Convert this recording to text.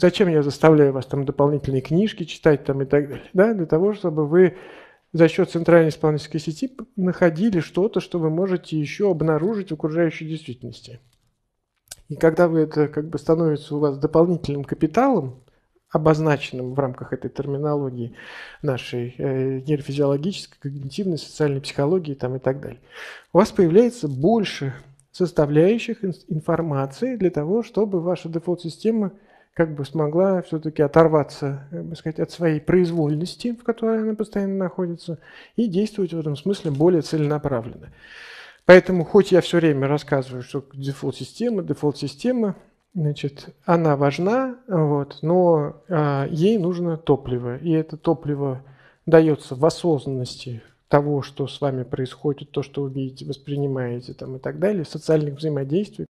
Зачем я заставляю вас там дополнительные книжки читать там и так далее? Да? Для того, чтобы вы за счет центральной исполнительской сети находили что-то, что вы можете еще обнаружить в окружающей действительности. И когда вы это как бы становится у вас дополнительным капиталом, обозначенным в рамках этой терминологии нашей э, нейрофизиологической, когнитивной, социальной психологии там, и так далее, у вас появляется больше составляющих информации для того, чтобы ваша дефолт-система как бы смогла все-таки оторваться, как бы сказать, от своей произвольности, в которой она постоянно находится, и действовать в этом смысле более целенаправленно. Поэтому, хоть я все время рассказываю, что дефолт-система, дефолт-система, значит, она важна, вот, но э, ей нужно топливо, и это топливо дается в осознанности того, что с вами происходит, то, что вы видите, воспринимаете там, и так далее, социальных взаимодействий.